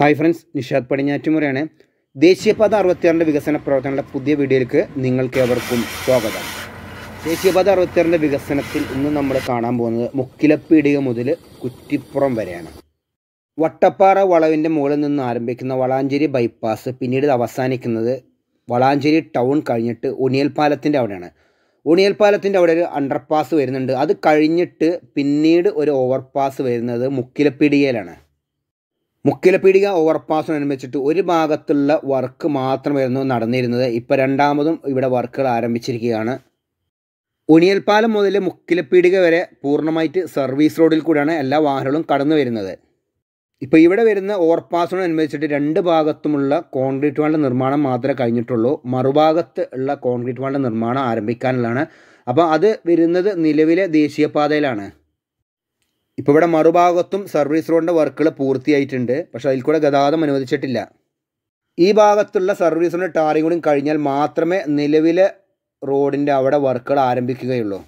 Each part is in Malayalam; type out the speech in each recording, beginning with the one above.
ഹായ് ഫ്രണ്ട്സ് നിഷാദ് പടിഞ്ഞാറ്റുമുറയാണ് ദേശീയപാത അറുപത്തിയാറിൻ്റെ വികസന പ്രവർത്തനങ്ങളുടെ പുതിയ വീഡിയോയിലേക്ക് നിങ്ങൾക്ക് ഏവർക്കും സ്വാഗതം ദേശീയപാത അറുപത്തിയാറിൻ്റെ വികസനത്തിൽ ഇന്ന് നമ്മൾ കാണാൻ പോകുന്നത് മുക്കിലപ്പീടിക മുതൽ കുറ്റിപ്പുറം വരെയാണ് വട്ടപ്പാറ വളവിൻ്റെ മുകളിൽ നിന്ന് ആരംഭിക്കുന്ന വളാഞ്ചേരി ബൈപ്പാസ് പിന്നീട് അവസാനിക്കുന്നത് വളാഞ്ചേരി ടൗൺ കഴിഞ്ഞിട്ട് ഒണിയൽ അവിടെയാണ് ഒണിയൽ അവിടെ ഒരു അണ്ടർപാസ് വരുന്നുണ്ട് അത് കഴിഞ്ഞിട്ട് പിന്നീട് ഒരു ഓവർപാസ് വരുന്നത് മുക്കിലപ്പീടികയിലാണ് മുക്കിലപ്പീടിക ഓവർപാസിനനുബന്ധിച്ചിട്ട് ഒരു ഭാഗത്തുള്ള വർക്ക് മാത്രമായിരുന്നു നടന്നിരുന്നത് ഇപ്പൊ രണ്ടാമതും ഇവിടെ വർക്കുകൾ ആരംഭിച്ചിരിക്കുകയാണ് ഉണിയൽപ്പാലം മുതൽ മുക്കിലപ്പീടിക വരെ പൂർണ്ണമായിട്ട് സർവീസ് റോഡിൽ കൂടിയാണ് എല്ലാ വാഹനങ്ങളും കടന്നു വരുന്നത് ഇപ്പോൾ ഇവിടെ വരുന്ന ഓവർപാസിനോടനുബന്ധിച്ചിട്ട് രണ്ട് ഭാഗത്തുമുള്ള കോൺക്രീറ്റ് വാളിൻ്റെ നിർമ്മാണം മാത്രമേ കഴിഞ്ഞിട്ടുള്ളൂ മറുഭാഗത്ത് ഉള്ള കോൺക്രീറ്റ് വാളിൻ്റെ നിർമ്മാണം ആരംഭിക്കാനുള്ളതാണ് അപ്പോൾ അത് വരുന്നത് നിലവിലെ ദേശീയപാതയിലാണ് ഇപ്പോൾ ഇവിടെ മറുഭാഗത്തും സർവീസ് റോഡിൻ്റെ വർക്കുകൾ പൂർത്തിയായിട്ടുണ്ട് പക്ഷേ അതിൽ കൂടെ ഗതാഗതം അനുവദിച്ചിട്ടില്ല ഈ ഭാഗത്തുള്ള സർവീസ് റോഡ് ടാറിംഗ് കൂടി കഴിഞ്ഞാൽ മാത്രമേ നിലവിലെ റോഡിൻ്റെ അവിടെ വർക്കുകൾ ആരംഭിക്കുകയുള്ളൂ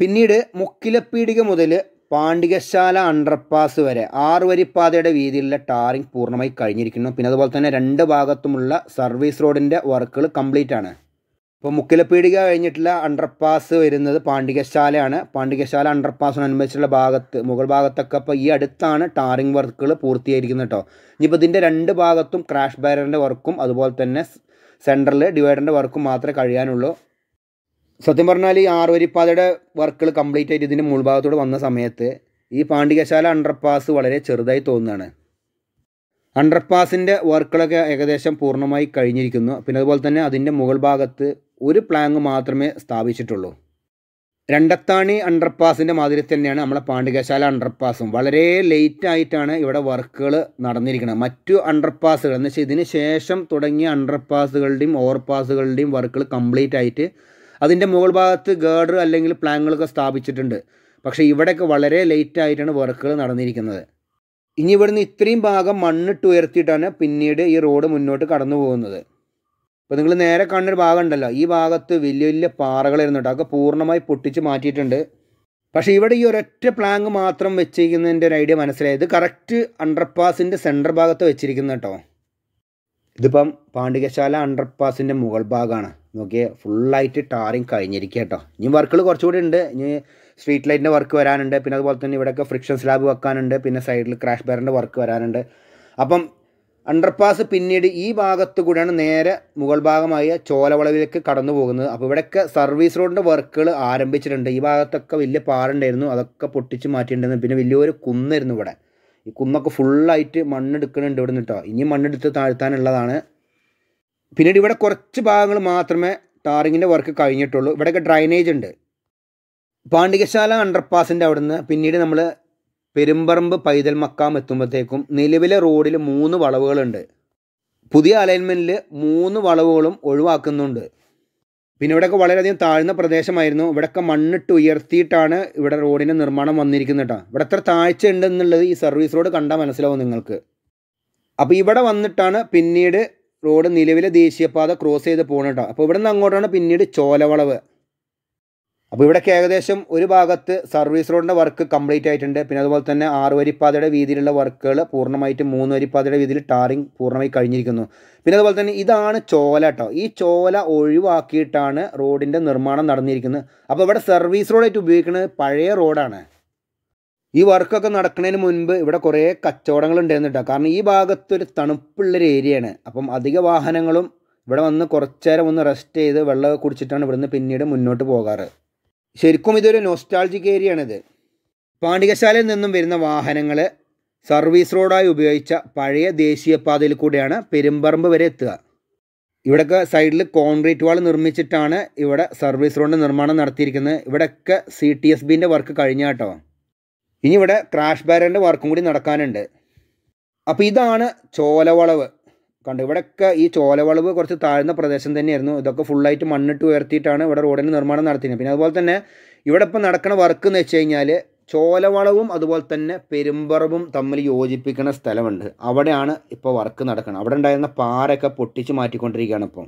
പിന്നീട് മുക്കിലപ്പീടിക മുതൽ പാണ്ഡികശാല അണ്ടർപാസ് വരെ ആറ് വരിപ്പാതയുടെ വീതിയിലുള്ള ടാറിംഗ് പൂർണ്ണമായി കഴിഞ്ഞിരിക്കുന്നു പിന്നെ അതുപോലെ തന്നെ രണ്ട് ഭാഗത്തുമുള്ള സർവീസ് റോഡിൻ്റെ വർക്കുകൾ കംപ്ലീറ്റ് ആണ് ഇപ്പോൾ മുക്കിലപ്പീടിക കഴിഞ്ഞിട്ടുള്ള അണ്ടർപാസ് വരുന്നത് പാണ്ഡികശാലയാണ് പാണ്ഡികശാല അണ്ടർപാസിനനുബന്ധിച്ചുള്ള ഭാഗത്ത് മുകൾ ഭാഗത്തൊക്കെ ഇപ്പോൾ ഈ അടുത്താണ് ടാറിംഗ് വർക്കുകൾ പൂർത്തിയായിരിക്കുന്നത് കേട്ടോ ഇനിയിപ്പോൾ ഇതിൻ്റെ രണ്ട് ഭാഗത്തും ക്രാഷ് ബാരറിൻ്റെ വർക്കും അതുപോലെ തന്നെ സെൻറ്ററിൽ ഡിവൈഡറിൻ്റെ വർക്കും മാത്രമേ കഴിയാനുള്ളൂ സത്യം പറഞ്ഞാൽ ഈ ആറുവരിപ്പാതയുടെ വർക്കുകൾ കംപ്ലീറ്റ് ആയിട്ട് ഇതിൻ്റെ മുൾഭാഗത്തോട് വന്ന സമയത്ത് ഈ പാണ്ഡികശാല അണ്ടർപാസ് വളരെ ചെറുതായി തോന്നുകയാണ് അണ്ടർപാസിൻ്റെ വർക്കുകളൊക്കെ ഏകദേശം പൂർണ്ണമായി കഴിഞ്ഞിരിക്കുന്നു പിന്നെ അതുപോലെ തന്നെ അതിൻ്റെ മുകൾ ഭാഗത്ത് ഒരു പ്ലാങ് മാത്രമേ സ്ഥാപിച്ചിട്ടുള്ളൂ രണ്ടത്താണി അണ്ടർപാസിൻ്റെ മാതിരി തന്നെയാണ് നമ്മളെ പാണ്ഡികശാല അണ്ടർപാസും വളരെ ലേറ്റായിട്ടാണ് ആയിട്ടാണ് ഇവിടെ വർക്കുകൾ നടന്നിരിക്കുന്നത് മറ്റു അണ്ടർപാസുകൾ എന്ന് വെച്ചാൽ ഇതിന് ശേഷം തുടങ്ങിയ അണ്ടർപാസുകളുടെയും ഓവർപാസുകളുടെയും വർക്കുകൾ കംപ്ലീറ്റ് ആയിട്ട് അതിൻ്റെ മുകൾ ഭാഗത്ത് ഗേഡർ അല്ലെങ്കിൽ പ്ലാങ്ങുകളൊക്കെ സ്ഥാപിച്ചിട്ടുണ്ട് പക്ഷേ ഇവിടെയൊക്കെ വളരെ ലേറ്റായിട്ടാണ് ആയിട്ടാണ് വർക്കുകൾ നടന്നിരിക്കുന്നത് ഇനി ഇവിടുന്ന് ഇത്രയും ഭാഗം മണ്ണിട്ട് ഉയർത്തിയിട്ടാണ് പിന്നീട് ഈ റോഡ് മുന്നോട്ട് കടന്നു പോകുന്നത് അപ്പോൾ നിങ്ങൾ നേരെ കാണുന്നൊരു ഭാഗം ഉണ്ടല്ലോ ഈ ഭാഗത്ത് വലിയ വലിയ പാറകളായിരുന്നു കേട്ടോ അതൊക്കെ പൂർണ്ണമായി പൊട്ടിച്ച് മാറ്റിയിട്ടുണ്ട് പക്ഷേ ഇവിടെ ഈ ഒരൊറ്റ പ്ലാങ്ക് മാത്രം വെച്ചിരിക്കുന്നതിൻ്റെ ഒരു ഐഡിയ മനസ്സിലായത് കറക്റ്റ് അണ്ടർപാസിൻ്റെ സെൻറ്റർ ഭാഗത്ത് വെച്ചിരിക്കുന്ന കേട്ടോ ഇതിപ്പം പാണ്ഡികശാല അണ്ടർപാസിൻ്റെ മുകൾ ഭാഗമാണ് നോക്കിയേ ഫുള്ളായിട്ട് ടാറിങ് കഴിഞ്ഞിരിക്കുക കേട്ടോ ഇനി വർക്കുകൾ കുറച്ചുകൂടി ഉണ്ട് ഇനി സ്ട്രീറ്റ് ലൈറ്റിൻ്റെ വർക്ക് വരാനുണ്ട് പിന്നെ അതുപോലെ തന്നെ ഇവിടെയൊക്കെ ഫ്രിക്ഷൻ സ്ലാബ് വെക്കാനുണ്ട് പിന്നെ സൈഡിൽ ക്രാഷ് ബാറിൻ്റെ വർക്ക് വരാനുണ്ട് അപ്പം അണ്ടർപാസ് പിന്നീട് ഈ ഭാഗത്തു കൂടെയാണ് നേരെ മുകൾ ഭാഗമായ ചോലവളവിലേക്ക് കടന്നു പോകുന്നത് അപ്പോൾ ഇവിടെയൊക്കെ സർവീസ് റോഡിൻ്റെ വർക്കുകൾ ആരംഭിച്ചിട്ടുണ്ട് ഈ ഭാഗത്തൊക്കെ വലിയ പാറുണ്ടായിരുന്നു അതൊക്കെ പൊട്ടിച്ച് മാറ്റിയിട്ടുണ്ടായിരുന്നു പിന്നെ വലിയൊരു കുന്നായിരുന്നു ഇവിടെ ഈ കുന്നൊക്കെ ഫുള്ളായിട്ട് മണ്ണെടുക്കണുണ്ട് ഇവിടെ നിന്ന് കേട്ടോ ഇനി മണ്ണെടുത്ത് താഴ്ത്താനുള്ളതാണ് പിന്നീട് ഇവിടെ കുറച്ച് ഭാഗങ്ങൾ മാത്രമേ ടാറിങ്ങിൻ്റെ വർക്ക് കഴിഞ്ഞിട്ടുള്ളൂ ഇവിടെയൊക്കെ ഡ്രൈനേജ് ഉണ്ട് പാണ്ഡികശാല അണ്ടർപാസിൻ്റെ അവിടുന്ന് പിന്നീട് നമ്മൾ പെരുമ്പറമ്പ് പൈതൽ മക്കാം എത്തുമ്പോഴത്തേക്കും നിലവിലെ റോഡിൽ മൂന്ന് വളവുകളുണ്ട് പുതിയ അലൈൻമെൻറ്റിൽ മൂന്ന് വളവുകളും ഒഴിവാക്കുന്നുണ്ട് പിന്നെ ഇവിടെയൊക്കെ വളരെയധികം താഴ്ന്ന പ്രദേശമായിരുന്നു ഇവിടെയൊക്കെ മണ്ണിട്ട് ഉയർത്തിയിട്ടാണ് ഇവിടെ റോഡിൻ്റെ നിർമ്മാണം വന്നിരിക്കുന്നത് കേട്ടോ ഇവിടെ എത്ര താഴ്ച ഉണ്ടെന്നുള്ളത് ഈ സർവീസ് റോഡ് കണ്ടാൽ മനസ്സിലാവും നിങ്ങൾക്ക് അപ്പോൾ ഇവിടെ വന്നിട്ടാണ് പിന്നീട് റോഡ് നിലവിലെ ദേശീയപാത ക്രോസ് ചെയ്ത് പോകണം കേട്ടോ അപ്പോൾ ഇവിടെ നിന്ന് അങ്ങോട്ടാണ് പിന്നീട് ചോലവളവ് അപ്പോൾ ഇവിടെയൊക്കെ ഏകദേശം ഒരു ഭാഗത്ത് സർവീസ് റോഡിൻ്റെ വർക്ക് കംപ്ലീറ്റ് ആയിട്ടുണ്ട് പിന്നെ അതുപോലെ തന്നെ ആറ് വരിപ്പാതയുടെ വീതിയിലുള്ള വർക്കുകൾ പൂർണ്ണമായിട്ട് മൂന്ന് വരിപ്പാതയുടെ വീതിയിൽ ടാറിങ് പൂർണ്ണമായി കഴിഞ്ഞിരിക്കുന്നു പിന്നെ അതുപോലെ തന്നെ ഇതാണ് ചോല കേട്ടോ ഈ ചോല ഒഴിവാക്കിയിട്ടാണ് റോഡിൻ്റെ നിർമ്മാണം നടന്നിരിക്കുന്നത് അപ്പോൾ ഇവിടെ സർവീസ് റോഡായിട്ട് ഉപയോഗിക്കുന്നത് പഴയ റോഡാണ് ഈ വർക്കൊക്കെ നടക്കുന്നതിന് മുൻപ് ഇവിടെ കുറേ കച്ചവടങ്ങൾ ഉണ്ടായിരുന്നു കാരണം ഈ ഭാഗത്തൊരു തണുപ്പുള്ളൊരു ഏരിയയാണ് അപ്പം അധിക വാഹനങ്ങളും ഇവിടെ വന്ന് കുറച്ചേരം ഒന്ന് റെസ്റ്റ് ചെയ്ത് വെള്ളമൊക്കെ കുടിച്ചിട്ടാണ് ഇവിടുന്ന് പിന്നീട് മുന്നോട്ട് പോകാറ് ശരിക്കും ഇതൊരു നൊസ്റ്റാൾജിക് ഏരിയയാണിത് പാണ്ഡികശാലയിൽ നിന്നും വരുന്ന വാഹനങ്ങൾ സർവീസ് റോഡായി ഉപയോഗിച്ച പഴയ ദേശീയപാതയിൽ കൂടെയാണ് പെരുമ്പറമ്പ് വരെ എത്തുക ഇവിടെയൊക്കെ സൈഡിൽ കോൺക്രീറ്റ് വാൾ നിർമ്മിച്ചിട്ടാണ് ഇവിടെ സർവീസ് റോഡിൻ്റെ നിർമ്മാണം നടത്തിയിരിക്കുന്നത് ഇവിടെയൊക്കെ സി ടി എസ് ബിൻ്റെ വർക്ക് കഴിഞ്ഞ കേട്ടോ ഇനി ഇവിടെ ക്രാഷ് ബാരൻ്റെ വർക്കും കൂടി നടക്കാനുണ്ട് അപ്പോൾ ഇതാണ് ചോലവളവ് കണ്ടു ഇവിടെയൊക്കെ ഈ ചോലവളവ് കുറച്ച് താഴ്ന്ന പ്രദേശം തന്നെയായിരുന്നു ഇതൊക്കെ ഫുള്ളായിട്ട് മണ്ണിട്ട് ഉയർത്തിയിട്ടാണ് ഇവിടെ റോഡിന് നിർമ്മാണം നടത്തിയത് പിന്നെ അതുപോലെ തന്നെ ഇവിടെ ഇപ്പം നടക്കുന്ന വർക്ക് എന്ന് വെച്ച് കഴിഞ്ഞാൽ ചോലവളവും അതുപോലെ തന്നെ പെരുമ്പറവും തമ്മിൽ യോജിപ്പിക്കുന്ന സ്ഥലമുണ്ട് അവിടെയാണ് ഇപ്പോൾ വർക്ക് നടക്കുന്നത് അവിടെ ഉണ്ടായിരുന്ന പാറയൊക്കെ പൊട്ടിച്ച് മാറ്റിക്കൊണ്ടിരിക്കുകയാണ് ഇപ്പം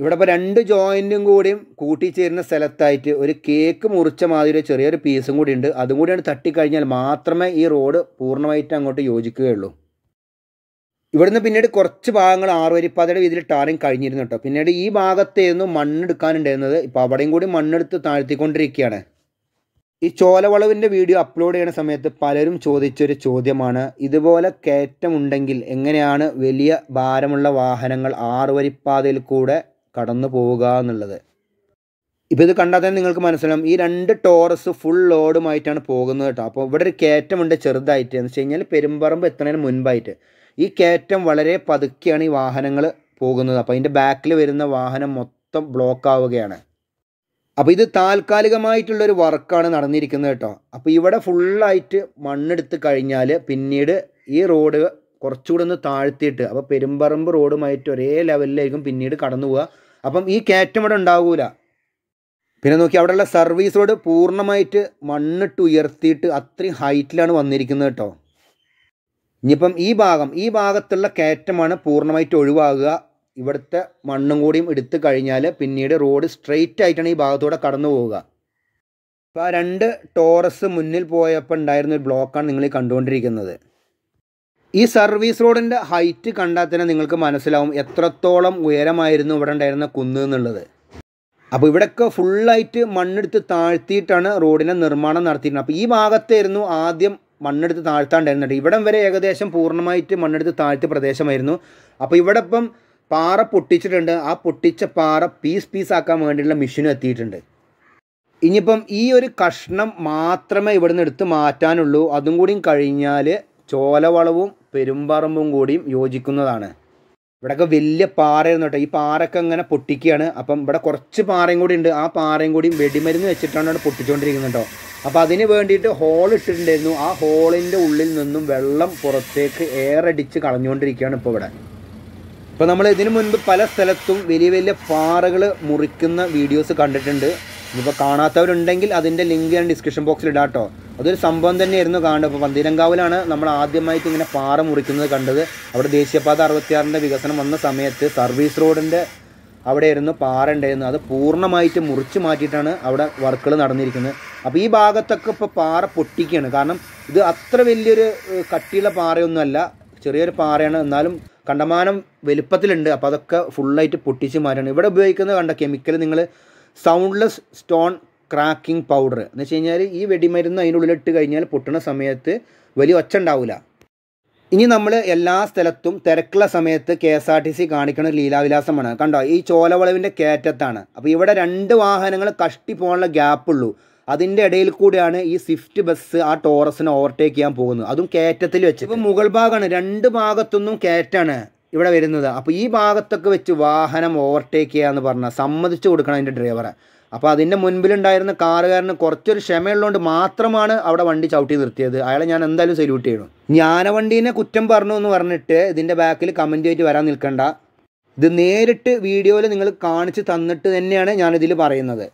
ഇവിടെ ഇപ്പോൾ രണ്ട് ജോയിൻറ്റും കൂടിയും കൂട്ടിച്ചേരുന്ന സ്ഥലത്തായിട്ട് ഒരു കേക്ക് മുറിച്ച മാതിരി ചെറിയൊരു പീസും കൂടി ഉണ്ട് അതും കൂടിയാണ് തട്ടിക്കഴിഞ്ഞാൽ മാത്രമേ ഈ റോഡ് പൂർണ്ണമായിട്ട് അങ്ങോട്ട് യോജിക്കുകയുള്ളൂ ഇവിടുന്ന് പിന്നീട് കുറച്ച് ഭാഗങ്ങൾ ആറുവരിപ്പാതയുടെ വീതിയിൽ ടാറിങ് കഴിഞ്ഞിരുന്നു കേട്ടോ പിന്നീട് ഈ ഭാഗത്തേന്നു മണ്ണെടുക്കാനുണ്ടായിരുന്നത് ഇപ്പോൾ അവിടെയും കൂടി മണ്ണെടുത്ത് താഴ്ത്തിക്കൊണ്ടിരിക്കുകയാണ് ഈ ചോലവളവിൻ്റെ വീഡിയോ അപ്ലോഡ് ചെയ്യുന്ന സമയത്ത് പലരും ചോദിച്ചൊരു ചോദ്യമാണ് ഇതുപോലെ കയറ്റമുണ്ടെങ്കിൽ എങ്ങനെയാണ് വലിയ ഭാരമുള്ള വാഹനങ്ങൾ ആറുവരിപ്പാതയിൽ കൂടെ കടന്നു പോവുക എന്നുള്ളത് ഇപ്പോൾ ഇത് കണ്ടാൽ തന്നെ നിങ്ങൾക്ക് മനസ്സിലാവും ഈ രണ്ട് ടോറസ് ഫുൾ ലോഡുമായിട്ടാണ് പോകുന്നത് കേട്ടോ അപ്പോൾ ഇവിടെ ഒരു കയറ്റമുണ്ട് ചെറുതായിട്ട് എന്ന് വെച്ച് കഴിഞ്ഞാൽ പെരുമ്പറമ്പ് എത്തുന്നതിന് മുൻപായിട്ട് ഈ കയറ്റം വളരെ പതുക്കെയാണ് ഈ വാഹനങ്ങൾ പോകുന്നത് അപ്പോൾ അതിൻ്റെ ബാക്കിൽ വരുന്ന വാഹനം മൊത്തം ബ്ലോക്ക് ആവുകയാണ് അപ്പോൾ ഇത് താൽക്കാലികമായിട്ടുള്ളൊരു വർക്കാണ് നടന്നിരിക്കുന്നത് കേട്ടോ അപ്പോൾ ഇവിടെ ഫുള്ളായിട്ട് മണ്ണെടുത്ത് കഴിഞ്ഞാൽ പിന്നീട് ഈ റോഡ് കുറച്ചുകൂടെ ഒന്ന് താഴ്ത്തിയിട്ട് അപ്പോൾ പെരുമ്പറമ്പ് റോഡുമായിട്ട് ഒരേ ലെവലിലായിരിക്കും പിന്നീട് കടന്നു പോവുക അപ്പം ഈ കയറ്റം ഇവിടെ ഉണ്ടാവില്ല പിന്നെ നോക്കി അവിടെയുള്ള സർവീസ് റോഡ് പൂർണ്ണമായിട്ട് മണ്ണിട്ട് ഉയർത്തിയിട്ട് അത്രയും ഹൈറ്റിലാണ് വന്നിരിക്കുന്നത് കേട്ടോ ഇനിയിപ്പം ഈ ഭാഗം ഈ ഭാഗത്തുള്ള കയറ്റമാണ് പൂർണ്ണമായിട്ട് ഒഴിവാകുക ഇവിടുത്തെ മണ്ണും കൂടിയും എടുത്തു കഴിഞ്ഞാൽ പിന്നീട് റോഡ് സ്ട്രെയിറ്റ് ആയിട്ടാണ് ഈ ഭാഗത്തൂടെ കടന്നു പോവുക അപ്പോൾ ആ രണ്ട് ടോറസ് മുന്നിൽ പോയപ്പോൾ ഉണ്ടായിരുന്ന ഒരു ബ്ലോക്കാണ് നിങ്ങൾ കണ്ടുകൊണ്ടിരിക്കുന്നത് ഈ സർവീസ് റോഡിൻ്റെ ഹൈറ്റ് കണ്ടാൽ തന്നെ നിങ്ങൾക്ക് മനസ്സിലാവും എത്രത്തോളം ഉയരമായിരുന്നു ഇവിടെ ഉണ്ടായിരുന്ന കുന്ന് എന്നുള്ളത് അപ്പോൾ ഇവിടെയൊക്കെ ഫുള്ളായിട്ട് മണ്ണെടുത്ത് താഴ്ത്തിയിട്ടാണ് റോഡിൻ്റെ നിർമ്മാണം നടത്തിയിരുന്നത് അപ്പോൾ ഈ ഭാഗത്തായിരുന്നു ആദ്യം മണ്ണെടുത്ത് താഴ്ത്താണ്ടായിരുന്നു ഇവിടം വരെ ഏകദേശം പൂർണ്ണമായിട്ട് മണ്ണെടുത്ത് താഴ്ത്തിയ പ്രദേശമായിരുന്നു അപ്പോൾ ഇവിടെ ഇപ്പം പാറ പൊട്ടിച്ചിട്ടുണ്ട് ആ പൊട്ടിച്ച പാറ പീസ് പീസ് ആക്കാൻ വേണ്ടിയിട്ടുള്ള മെഷീനും എത്തിയിട്ടുണ്ട് ഇനിയിപ്പം ഈ ഒരു കഷ്ണം മാത്രമേ ഇവിടുന്ന് എടുത്ത് മാറ്റാനുള്ളൂ അതും കൂടിയും കഴിഞ്ഞാൽ ചോലവളവും പെരുമ്പറമ്പും കൂടിയും യോജിക്കുന്നതാണ് ഇവിടെയൊക്കെ വലിയ പാറയായിരുന്നു കേട്ടോ ഈ പാറയൊക്കെ ഇങ്ങനെ പൊട്ടിക്കുകയാണ് അപ്പം ഇവിടെ കുറച്ച് പാറയും കൂടി ഉണ്ട് ആ പാറയും കൂടി വെടിമരുന്ന് വെച്ചിട്ടാണ് അവിടെ പൊട്ടിച്ചുകൊണ്ടിരിക്കുന്നത് കേട്ടോ അപ്പം അതിന് വേണ്ടിയിട്ട് ഹോൾ ഇട്ടിട്ടുണ്ടായിരുന്നു ആ ഹോളിൻ്റെ ഉള്ളിൽ നിന്നും വെള്ളം പുറത്തേക്ക് എയറടിച്ച് കളഞ്ഞുകൊണ്ടിരിക്കുകയാണ് ഇപ്പോൾ ഇവിടെ ഇപ്പം നമ്മൾ ഇതിനു മുൻപ് പല സ്ഥലത്തും വലിയ വലിയ പാറകൾ മുറിക്കുന്ന വീഡിയോസ് കണ്ടിട്ടുണ്ട് ഇനിയിപ്പോൾ കാണാത്തവരുണ്ടെങ്കിൽ അതിൻ്റെ ലിങ്ക് ഞാൻ ഡിസ്ക്രിപ്ഷൻ ബോക്സിൽ ഇടാം കേട്ടോ അതൊരു സംഭവം തന്നെയായിരുന്നു കാണുന്നത് അപ്പോൾ പന്തീരങ്കാവിലാണ് നമ്മൾ ആദ്യമായിട്ട് ഇങ്ങനെ പാറ മുറിക്കുന്നത് കണ്ടത് അവിടെ ദേശീയപാത അറുപത്തിയാറിൻ്റെ വികസനം വന്ന സമയത്ത് സർവീസ് റോഡിൻ്റെ അവിടെയായിരുന്നു പാറ ഉണ്ടായിരുന്നു അത് പൂർണ്ണമായിട്ട് മുറിച്ച് മാറ്റിയിട്ടാണ് അവിടെ വർക്കുകൾ നടന്നിരിക്കുന്നത് അപ്പോൾ ഈ ഭാഗത്തൊക്കെ ഇപ്പോൾ പാറ പൊട്ടിക്കുകയാണ് കാരണം ഇത് അത്ര വലിയൊരു കട്ടിയുള്ള പാറയൊന്നുമല്ല ചെറിയൊരു പാറയാണ് എന്നാലും കണ്ടമാനം വലുപ്പത്തിലുണ്ട് അപ്പോൾ അതൊക്കെ ഫുള്ളായിട്ട് പൊട്ടിച്ച് മാറ്റുകയാണ് ഇവിടെ ഉപയോഗിക്കുന്നത് കണ്ട കെമിക്കൽ നിങ്ങൾ സൗണ്ട്ലെസ് സ്റ്റോൺ ക്രാക്കിംഗ് പൗഡർ എന്ന് വെച്ച് കഴിഞ്ഞാൽ ഈ വെടിമരുന്ന് ഇട്ട് കഴിഞ്ഞാൽ പൊട്ടുന്ന സമയത്ത് വലിയ ഒച്ച ഉണ്ടാവില്ല ഇനി നമ്മൾ എല്ലാ സ്ഥലത്തും തിരക്കുള്ള സമയത്ത് K S R T C കാണിക്കുന്ന ലീലാവിലാസമാണ് കണ്ടോ ഈ ചോലവളവിൻ്റെ കയറ്റത്താണ് അപ്പോൾ ഇവിടെ രണ്ട് വാഹനങ്ങൾ കഷ്ടി പോകാനുള്ള ഗ്യാപ്പുള്ളൂ അതിൻ്റെ ഇടയിൽ കൂടിയാണ് ഈ സ്വിഫ്റ്റ് ബസ് ആ ടോറസിനെ ഓവർടേക്ക് ചെയ്യാൻ പോകുന്നത് അതും കയറ്റത്തിൽ വെച്ച് ഇപ്പോൾ മുകൾ ഭാഗമാണ് രണ്ട് ഭാഗത്തൊന്നും കയറ്റാണ് ഇവിടെ വരുന്നത് അപ്പോൾ ഈ ഭാഗത്തൊക്കെ വെച്ച് വാഹനം ഓവർടേക്ക് ചെയ്യുക എന്ന് പറഞ്ഞാൽ സമ്മതിച്ചു കൊടുക്കണം അതിൻ്റെ ഡ്രൈവറെ അപ്പോൾ അതിൻ്റെ മുൻപിലുണ്ടായിരുന്ന കാറുകാരന് കുറച്ചൊരു ക്ഷമയുള്ളതുകൊണ്ട് മാത്രമാണ് അവിടെ വണ്ടി ചവിട്ടി നിർത്തിയത് അയാളെ ഞാൻ എന്തായാലും സല്യൂട്ട് ചെയ്യണം ജ്ഞാനവണ്ടീനെ കുറ്റം പറഞ്ഞു എന്ന് പറഞ്ഞിട്ട് ഇതിൻ്റെ ബാക്കിൽ കമൻറ്റ് ചെയ്തിട്ട് വരാൻ നിൽക്കണ്ട ഇത് നേരിട്ട് വീഡിയോയിൽ നിങ്ങൾ കാണിച്ച് തന്നിട്ട് തന്നെയാണ് ഞാനിതിൽ പറയുന്നത്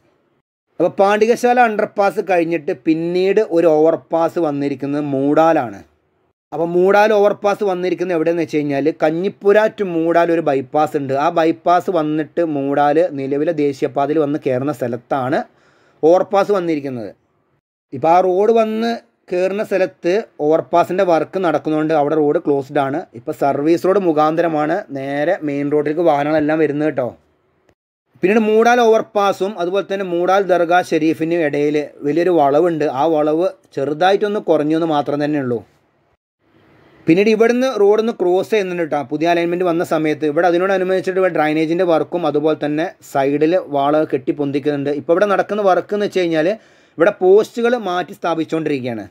അപ്പോൾ പാണ്ടികശാല അണ്ടർപാസ് കഴിഞ്ഞിട്ട് പിന്നീട് ഒരു ഓവർപാസ് വന്നിരിക്കുന്നത് മൂടാലാണ് അപ്പോൾ മൂടാൽ ഓവർപാസ് വന്നിരിക്കുന്നത് എവിടെയെന്ന് വെച്ച് കഴിഞ്ഞാൽ കഞ്ഞിപ്പുര ടു മൂടാൽ ഒരു ബൈപ്പാസ് ഉണ്ട് ആ ബൈപ്പാസ് വന്നിട്ട് മൂടാൽ നിലവിലെ ദേശീയപാതയിൽ വന്ന് കയറുന്ന സ്ഥലത്താണ് ഓവർപാസ് വന്നിരിക്കുന്നത് ഇപ്പോൾ ആ റോഡ് വന്ന് കയറുന്ന സ്ഥലത്ത് ഓവർപാസിൻ്റെ വർക്ക് നടക്കുന്നതുകൊണ്ട് അവിടെ റോഡ് ക്ലോസ്ഡ് ആണ് ഇപ്പോൾ സർവീസ് റോഡ് മുഖാന്തരമാണ് നേരെ മെയിൻ റോഡിലേക്ക് വാഹനങ്ങളെല്ലാം വരുന്നത് കേട്ടോ പിന്നീട് മൂടാൽ ഓവർപാസും അതുപോലെ തന്നെ മൂടാൽ ദർഗാ ഷെരീഫിനും ഇടയിൽ വലിയൊരു വളവുണ്ട് ആ വളവ് ചെറുതായിട്ടൊന്ന് കുറഞ്ഞു എന്ന് മാത്രം തന്നെ ഉള്ളൂ പിന്നീട് ഇവിടുന്ന് റോഡ് ഒന്ന് ക്രോസ് ചെയ്യുന്നുണ്ട് കേട്ടോ പുതിയ അലൈൻമെൻറ്റ് വന്ന സമയത്ത് ഇവിടെ അതിനോടനുബന്ധിച്ചിട്ട് ഇവിടെ ഡ്രൈനേജിൻ്റെ വർക്കും അതുപോലെ തന്നെ സൈഡിൽ വാള് കെട്ടി പൊന്തിക്കുന്നുണ്ട് ഇപ്പോൾ ഇവിടെ നടക്കുന്ന വർക്ക് എന്ന് വെച്ച് കഴിഞ്ഞാൽ ഇവിടെ പോസ്റ്റുകൾ മാറ്റി സ്ഥാപിച്ചുകൊണ്ടിരിക്കുകയാണ്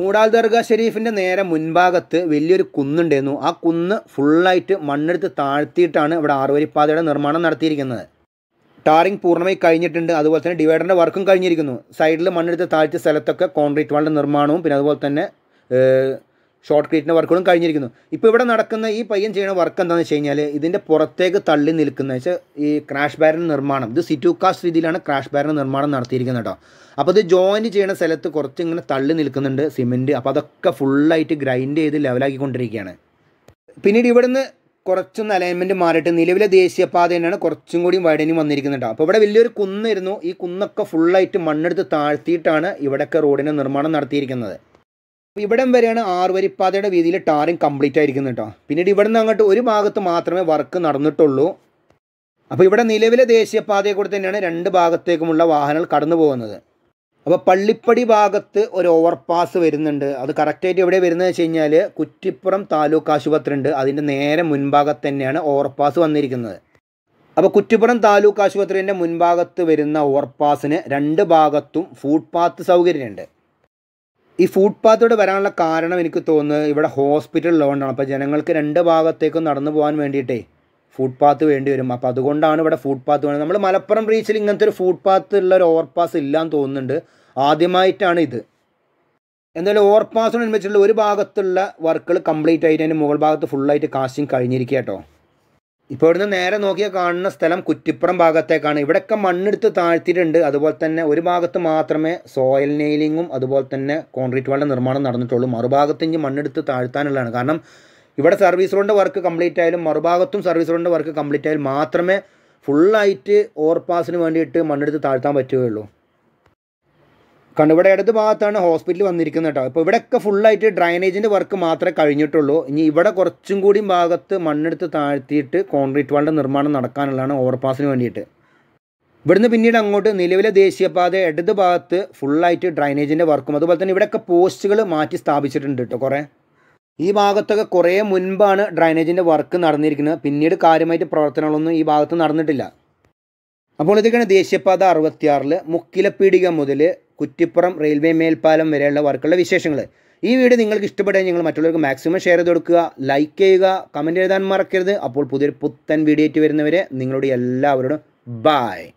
മൂടാൽ ദർഗ ഷെരീഫിൻ്റെ നേരെ മുൻഭാഗത്ത് വലിയൊരു കുന്നുണ്ടായിരുന്നു ആ കുന്ന് ഫുള്ളായിട്ട് മണ്ണെടുത്ത് താഴ്ത്തിയിട്ടാണ് ഇവിടെ ആറുവരിപ്പാതയുടെ നിർമ്മാണം നടത്തിയിരിക്കുന്നത് ടാറിംഗ് പൂർണ്ണമായി കഴിഞ്ഞിട്ടുണ്ട് അതുപോലെ തന്നെ ഡിവൈഡറിൻ്റെ വർക്കും കഴിഞ്ഞിരിക്കുന്നു സൈഡിൽ മണ്ണെടുത്ത് താഴ്ത്തിയ സ്ഥലത്തൊക്കെ കോൺക്രീറ്റ് വാളിൻ്റെ നിർമ്മാണവും പിന്നെ അതുപോലെ തന്നെ ഷോർട്ട് ക്രീറ്റിൻ്റെ വർക്കുകളും കഴിഞ്ഞിരിക്കുന്നു ഇപ്പോൾ ഇവിടെ നടക്കുന്ന ഈ പയ്യൻ ചെയ്യുന്ന വർക്ക് എന്താണെന്ന് വെച്ച് കഴിഞ്ഞാൽ ഇതിൻ്റെ പുറത്തേക്ക് തള്ളി നിൽക്കുന്ന വെച്ചാൽ ഈ ക്രാഷ് ബാരൻ നിർമ്മാണം ഇത് സിറ്റു കാസ്റ്റ് രീതിയിലാണ് ക്രാഷ് ബാരൻ നിർമ്മാണം നടത്തിയിരിക്കുന്നത് കേട്ടോ അപ്പോൾ ഇത് ജോയിൻറ്റ് ചെയ്യുന്ന സ്ഥലത്ത് കുറച്ച് ഇങ്ങനെ തള്ളി നിൽക്കുന്നുണ്ട് സിമെൻറ്റ് അപ്പോൾ അതൊക്കെ ഫുള്ളായിട്ട് ഗ്രൈൻഡ് ചെയ്ത് ലെവലാക്കിക്കൊണ്ടിരിക്കുകയാണ് പിന്നീട് ഇവിടുന്ന് കുറച്ചൊന്ന് അലൈൻമെൻറ്റ് മാറിയിട്ട് നിലവിലെ ദേശീയപാത തന്നെയാണ് കുറച്ചും കൂടി വൈഡനിങ് വന്നിരിക്കുന്നുണ്ട് അപ്പോൾ ഇവിടെ വലിയൊരു കുന്നിരുന്നു ഈ കുന്നൊക്കെ ഫുള്ളായിട്ട് മണ്ണെടുത്ത് താഴ്ത്തിയിട്ടാണ് ഇവിടെയൊക്കെ റോഡിൻ്റെ നിർമ്മാണം നടത്തിയിരിക്കുന്നത് അപ്പോൾ ഇവിടം വരെയാണ് വരിപ്പാതയുടെ വീതിയിൽ ടാറിങ് കംപ്ലീറ്റ് ആയിരിക്കുന്നത് കേട്ടോ പിന്നീട് ഇവിടെ നിന്ന് അങ്ങോട്ട് ഒരു ഭാഗത്ത് മാത്രമേ വർക്ക് നടന്നിട്ടുള്ളൂ അപ്പോൾ ഇവിടെ നിലവിലെ ദേശീയപാതയെ കൂടി തന്നെയാണ് രണ്ട് ഭാഗത്തേക്കുമുള്ള വാഹനങ്ങൾ കടന്നു പോകുന്നത് അപ്പോൾ പള്ളിപ്പടി ഭാഗത്ത് ഒരു ഓവർപാസ് വരുന്നുണ്ട് അത് കറക്റ്റായിട്ട് എവിടെ വരുന്നത് വെച്ച് കഴിഞ്ഞാൽ കുറ്റിപ്പുറം താലൂക്ക് ആശുപത്രി ഉണ്ട് അതിൻ്റെ നേരെ മുൻഭാഗത്ത് തന്നെയാണ് ഓവർപാസ് വന്നിരിക്കുന്നത് അപ്പോൾ കുറ്റിപ്പുറം താലൂക്ക് ആശുപത്രിൻ്റെ മുൻഭാഗത്ത് വരുന്ന ഓവർപാസിന് രണ്ട് ഭാഗത്തും ഫുട്പാത്ത് സൗകര്യമുണ്ട് ഈ ഫുട്പാത്തോട് വരാനുള്ള കാരണം എനിക്ക് തോന്നുന്നത് ഇവിടെ ഹോസ്പിറ്റൽ ഉള്ളതുകൊണ്ടാണ് അപ്പോൾ ജനങ്ങൾക്ക് രണ്ട് ഭാഗത്തേക്കും നടന്നു പോകാൻ വേണ്ടിയിട്ടേ ഫുട്പാത്ത് വേണ്ടി വരും അപ്പോൾ അതുകൊണ്ടാണ് ഇവിടെ ഫുട്പാത്ത് വേണ്ടത് നമ്മൾ മലപ്പുറം ബ്രീച്ചിൽ ഇങ്ങനത്തെ ഒരു ഫുട്പാത്ത് ഉള്ള ഒരു ഓവർപാസ് ഇല്ലാന്ന് തോന്നുന്നുണ്ട് ആദ്യമായിട്ടാണ് ഇത് എന്തായാലും ഓവർപാസിനോട് നിർമ്മിച്ചിട്ടുള്ള ഒരു ഭാഗത്തുള്ള വർക്കുകൾ കംപ്ലീറ്റ് ആയിട്ട് അതിൻ്റെ മുകൾ ഭാഗത്ത് ഫുള്ളായിട്ട് കാസ്റ്റിംഗ് കഴിഞ്ഞിരിക്കുക കേട്ടോ ഇപ്പോൾ ഇവിടുന്ന് നേരെ നോക്കിയാൽ കാണുന്ന സ്ഥലം കുറ്റിപ്പുറം ഭാഗത്തേക്കാണ് ഇവിടെയൊക്കെ മണ്ണെടുത്ത് താഴ്ത്തിയിട്ടുണ്ട് അതുപോലെ തന്നെ ഒരു ഭാഗത്ത് മാത്രമേ സോയിൽ നെയിലിങ്ങും അതുപോലെ തന്നെ കോൺക്രീറ്റ് വാളിൻ്റെ നിർമ്മാണം നടന്നിട്ടുള്ളൂ മറുഭാഗത്ത് ഇനി മണ്ണെടുത്ത് താഴ്ത്താനുള്ളതാണ് കാരണം ഇവിടെ സർവീസ് റോഡിൻ്റെ വർക്ക് കംപ്ലീറ്റ് ആയാലും മറുഭാഗത്തും സർവീസ് റോഡിൻ്റെ വർക്ക് കംപ്ലീറ്റ് ആയാലും മാത്രമേ ഫുള്ളായിട്ട് പാസിന് വേണ്ടിയിട്ട് മണ്ണെടുത്ത് താഴ്ത്താൻ പറ്റുകയുള്ളൂ കാരണം ഇവിടെ ഇടത് ഭാഗത്താണ് ഹോസ്പിറ്റൽ വന്നിരിക്കുന്നത് കേട്ടോ അപ്പോൾ ഇവിടെയൊക്കെ ഫുള്ളായിട്ട് ഡ്രൈനേജിൻ്റെ വർക്ക് മാത്രമേ കഴിഞ്ഞിട്ടുള്ളൂ ഇനി ഇവിടെ കുറച്ചും കൂടി ഭാഗത്ത് മണ്ണെടുത്ത് താഴ്ത്തിയിട്ട് കോൺക്രീറ്റ് വാളിൻ്റെ നിർമ്മാണം നടക്കാനുള്ളതാണ് ഓവർപാസിന് വേണ്ടിയിട്ട് ഇവിടുന്ന് പിന്നീട് അങ്ങോട്ട് നിലവിലെ ദേശീയപാത ഇടത് ഭാഗത്ത് ഫുള്ളായിട്ട് ഡ്രൈനേജിൻ്റെ വർക്കും അതുപോലെ തന്നെ ഇവിടെയൊക്കെ പോസ്റ്റുകൾ മാറ്റി സ്ഥാപിച്ചിട്ടുണ്ട് കേട്ടോ കുറേ ഈ ഭാഗത്തൊക്കെ കുറേ മുൻപാണ് ഡ്രൈനേജിൻ്റെ വർക്ക് നടന്നിരിക്കുന്നത് പിന്നീട് കാര്യമായിട്ട് പ്രവർത്തനങ്ങളൊന്നും ഈ ഭാഗത്ത് നടന്നിട്ടില്ല അപ്പോൾ ഇതൊക്കെയാണ് ദേശീയപാത അറുപത്തിയാറിൽ മുക്കിലപ്പീടിക മുതൽ കുറ്റിപ്പുറം റെയിൽവേ മേൽപ്പാലം വരെയുള്ള വർക്കുള്ള വിശേഷങ്ങൾ ഈ വീഡിയോ നിങ്ങൾക്ക് ഇഷ്ടപ്പെട്ടാൽ നിങ്ങൾ മറ്റുള്ളവർക്ക് മാക്സിമം ഷെയർ ചെയ്ത് കൊടുക്കുക ലൈക്ക് ചെയ്യുക കമൻറ്റ് എഴുതാൻ മറക്കരുത് അപ്പോൾ പുതിയൊരു പുത്തൻ വീഡിയോ ആയിട്ട് വരുന്നവരെ നിങ്ങളുടെ എല്ലാവരോടും ബായ്